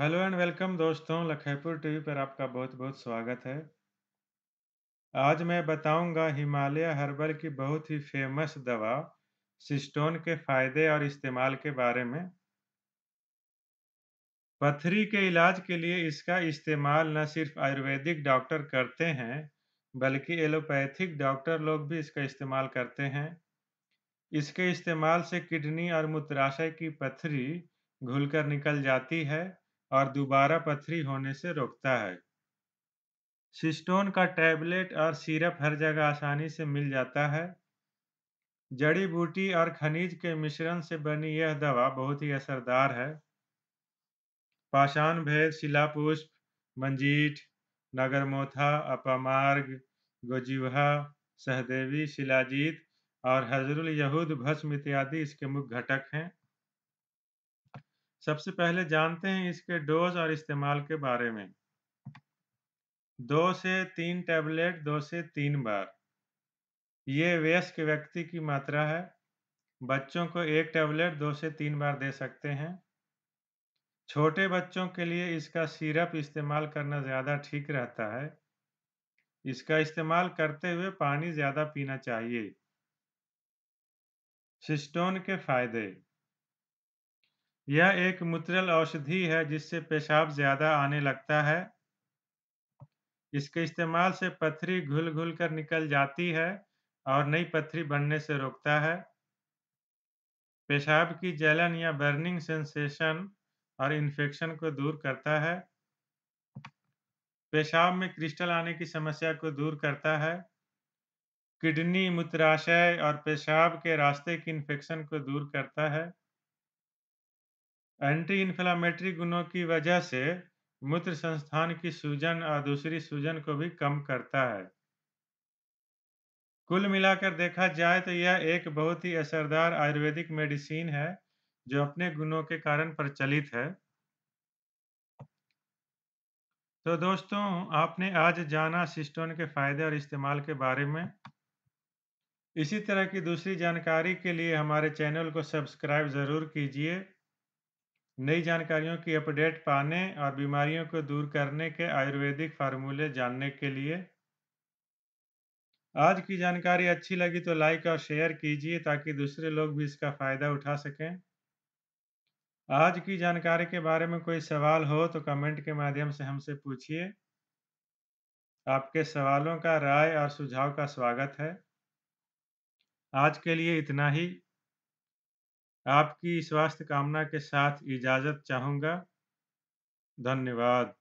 hello and welcome दोस्तों Lakhipur TV पर आपका बहुत बहुत स्वागत है आज मैं बताऊंगा हिमालय हर्बल की बहुत ही फेमस दवा सिस्टोन के फायदे और इस्तेमाल के बारे में पथरी के इलाज के लिए इसका इस्तेमाल न सिर्फ आयुर्वेदिक डॉक्टर करते हैं बल्कि एलोपैथिक डॉक्टर लोग भी इसका इस्तेमाल करते हैं इसके इस्तेमाल से किडनी और मूत्राशय की पथरी घुलकर निकल जाती है और दोबारा पथरी होने से रोकता है सिस्टोन का टैबलेट और सिरप हर जगह आसानी से मिल जाता है जड़ी बूटी और खनिज के मिश्रण से बनी यह दवा बहुत ही असरदार है पाषाण भेद शिलापुष्प मंजीठ नगरमोथा अपामार्ग गोजीवा सहदेवी शिलाजीत और हजरुल यहूद भस्म इत्यादि इसके मुख्य घटक हैं सबसे पहले जानते हैं इसके डोज और इस्तेमाल के बारे में दो से तीन टैबलेट दो से तीन बार ये वयस्क व्यक्ति की मात्रा है बच्चों को एक टैबलेट दो से तीन बार दे सकते हैं छोटे बच्चों के लिए इसका सिरप इस्तेमाल करना ज़्यादा ठीक रहता है इसका इस्तेमाल करते हुए पानी ज़्यादा पीना चाहिए सिस्टोन के फायदे यह एक मूत्रल औषधि है जिससे पेशाब ज्यादा आने लगता है इसके इस्तेमाल से पथरी घुल घुल कर निकल जाती है और नई पथरी बनने से रोकता है पेशाब की जलन या बर्निंग सेंसेशन और इन्फेक्शन को दूर करता है पेशाब में क्रिस्टल आने की समस्या को दूर करता है किडनी मूत्राशय और पेशाब के रास्ते की इन्फेक्शन को दूर करता है एंटी इन्फ्लामेटरी गुणों की वजह से मूत्र संस्थान की सूजन और दूसरी सूजन को भी कम करता है कुल मिलाकर देखा जाए तो यह एक बहुत ही असरदार आयुर्वेदिक मेडिसिन है जो अपने गुणों के कारण प्रचलित है तो दोस्तों आपने आज जाना सिस्टोन के फायदे और इस्तेमाल के बारे में इसी तरह की दूसरी जानकारी के लिए हमारे चैनल को सब्सक्राइब ज़रूर कीजिए नई जानकारियों की अपडेट पाने और बीमारियों को दूर करने के आयुर्वेदिक फार्मूले जानने के लिए आज की जानकारी अच्छी लगी तो लाइक और शेयर कीजिए ताकि दूसरे लोग भी इसका फ़ायदा उठा सकें आज की जानकारी के बारे में कोई सवाल हो तो कमेंट के माध्यम से हमसे पूछिए आपके सवालों का राय और सुझाव का स्वागत है आज के लिए इतना ही आपकी स्वास्थ्य कामना के साथ इजाज़त चाहूँगा धन्यवाद